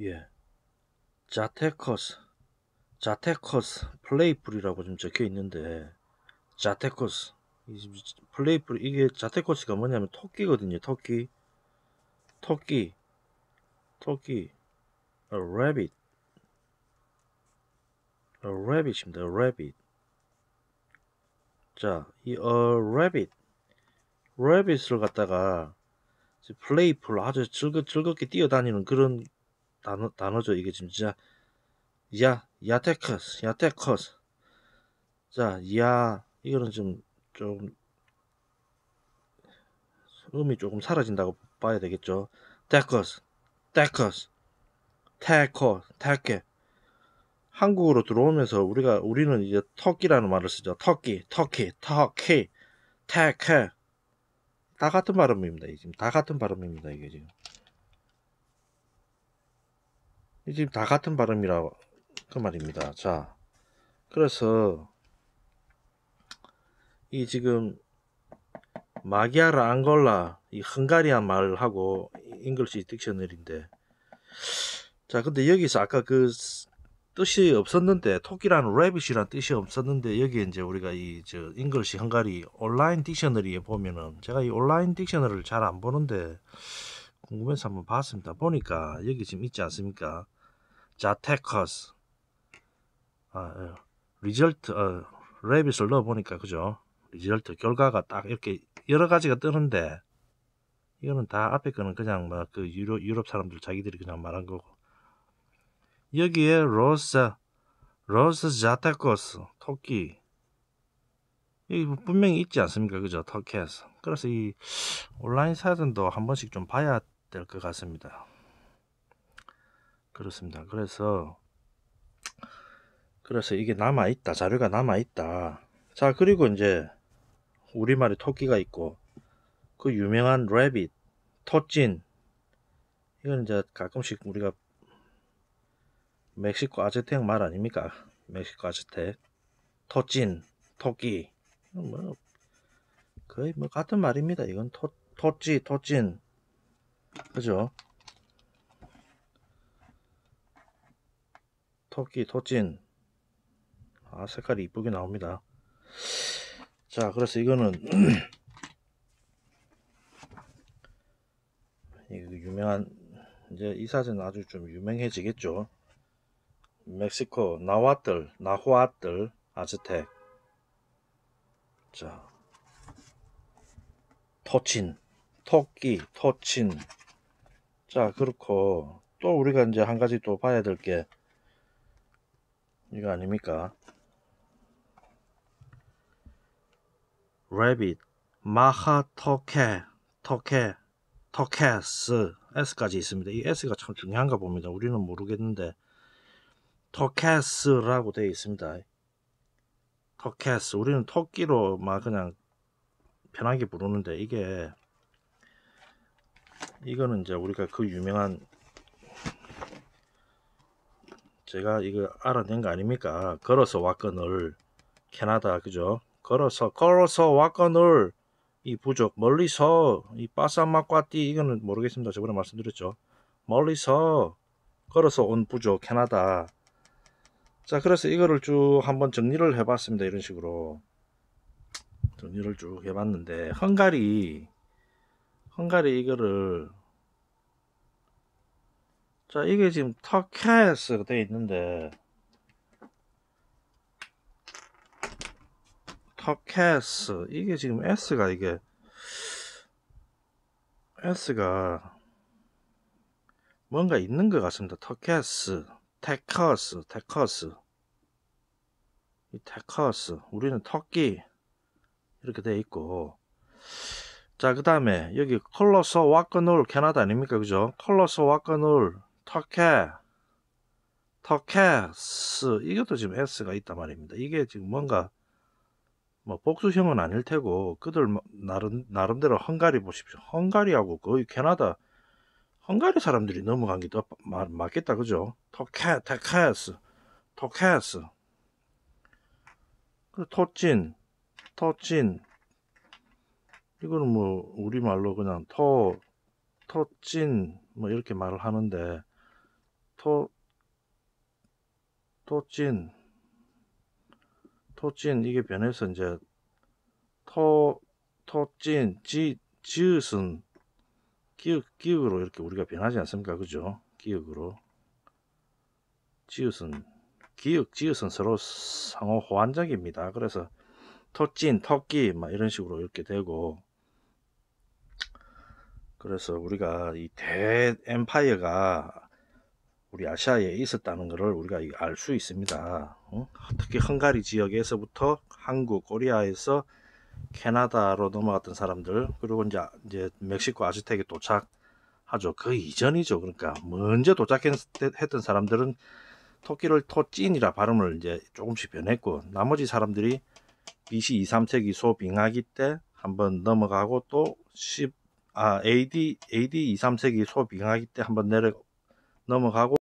예. 자테커스, 자테커스 플레이풀이라고 좀 적혀 있는데 자테커스 플레이풀 이게 자테커스가 뭐냐면 토끼거든요. 토끼, 토끼, 토끼, a rabbit, a rabbit입니다. A rabbit. 자, 이 a rabbit, rabbit을 갖다가 플레이풀 아주 즐겁 즐겁게 뛰어다니는 그런 단어, 단어죠. 이게 진짜 야, 야테커스, 야테커스. 자, 야, 이거는 지금 좀, 음이 조금 사라진다고 봐야 되겠죠. 테커스, 테커스, 테커, 테케. 한국으로 들어오면서 우리가, 우리는 이제 터키라는 말을 쓰죠. 터키, 터키, 터키, 테케. 다 같은 발음입니다. 지금 다 같은 발음입니다. 이게 지금. 지금 다 같은 발음이라 그 말입니다. 자, 그래서 이 지금 마기아르 앙골라 이 헝가리안 말하고 잉글리시 딕셔널인데 자 근데 여기서 아까 그 뜻이 없었는데 토끼라는 래빗이란 뜻이 없었는데 여기에 이제 우리가 이 저 잉글시 헝가리 온라인 딕셔너리에 보면은 제가 이 온라인 딕셔너리를 잘 안 보는데 궁금해서 한번 봤습니다. 보니까 여기 지금 있지 않습니까? 자테커스 아, 예. 리절트 어, 레빗을 넣어보니까 그죠 리절트 결과가 딱 이렇게 여러 가지가 뜨는데 이거는 다 앞에 거는 그냥 막그 뭐 유럽, 유럽 사람들 자기들이 그냥 말한 거고 여기에 로스 로스 자테코스 토끼 이 분명히 있지 않습니까 그죠 터키에서 그래서 이 온라인 사전도 한 번씩 좀 봐야 될 것 같습니다 그렇습니다. 그래서 그래서 이게 남아 있다. 자료가 남아 있다. 자, 그리고 이제 우리말에 토끼가 있고 그 유명한 래빗, 토찐 이건 이제 가끔씩 우리가 멕시코 아즈텍 말 아닙니까? 멕시코 아즈텍 토찐, 토끼 뭐 거의 뭐 같은 말입니다. 이건 토, 토찌, 토찐 그죠? 토끼 토찐 아 색깔이 이쁘게 나옵니다 자 그래서 이거는 유명한 이제 이 사진 아주 좀 유명해지겠죠 멕시코 나와뜰나후아뜰 아즈텍 자 토친 토끼 토친 자 그렇고 또 우리가 이제 한 가지 또 봐야 될게 이거 아닙니까? rabbit, 마하 터케터케터케스 S까지 있습니다. 이 S가 참 중요한가 봅니다. 우리는 모르겠는데, 터케스라고 되어 있습니다. 터케스 우리는 토끼로 막 그냥 편하게 부르는데, 이게, 이거는 이제 우리가 그 유명한 제가 이거 알아낸 거 아닙니까? 걸어서 왔건을 캐나다 그죠? 걸어서 걸어서 왔건을 이 부족 멀리서 이빠싸마과띠 이거는 모르겠습니다. 저번에 말씀드렸죠. 멀리서 걸어서 온 부족 캐나다 자 그래서 이거를 쭉 한번 정리를 해봤습니다. 이런 식으로 정리를 쭉 해봤는데 헝가리 헝가리 이거를 자 이게 지금 터켓스가 되어 있는데 터켓스 이게 지금 S가 이게 S가 뭔가 있는 것 같습니다 터켓스 테커스 테커스 이 테커스 우리는 터키 이렇게 되어 있고 자 그 다음에 여기 컬러서 와커놀 캐나다 아닙니까 그죠 컬러서 와커놀 터케, 터케스 이것도 지금 s가 있단 말입니다. 이게 지금 뭔가 뭐 복수형은 아닐 테고 그들 뭐 나름 나름대로 헝가리 보십시오. 헝가리하고 거의 캐나다 헝가리 사람들이 넘어간 게 더 맞겠다 그죠? 터케, 터케스, 터케스. 토찐토찐 이거는 뭐 우리말로 그냥 토, 토찐뭐 이렇게 말을 하는데 토, 토진, 토진 이게 변해서 이제 토, 토진, 지, 지읒은 기역, 기역으로 이렇게 우리가 변하지 않습니까? 그죠? 기역으로. 지읒은, 기역, 지읒은 서로 상호 호환적입니다. 그래서 토진, 토끼, 막 이런 식으로 이렇게 되고, 그래서 우리가 이 대 엠파이어가 우리 아시아에 있었다는 것을 우리가 알 수 있습니다. 아, 특히 헝가리 지역에서부터 한국, 코리아에서 캐나다로 넘어갔던 사람들 그리고 이제, 이제 멕시코 아즈텍에 도착하죠. 그 이전이죠. 그러니까 먼저 도착했던 사람들은 토끼를 토찐이라 발음을 이제 조금씩 변했고 나머지 사람들이 BC 2, 3세기 소빙하기 때 한번 넘어가고 또 10, 아, AD, AD 2, 3세기 소빙하기 때 한번 내려 넘어가고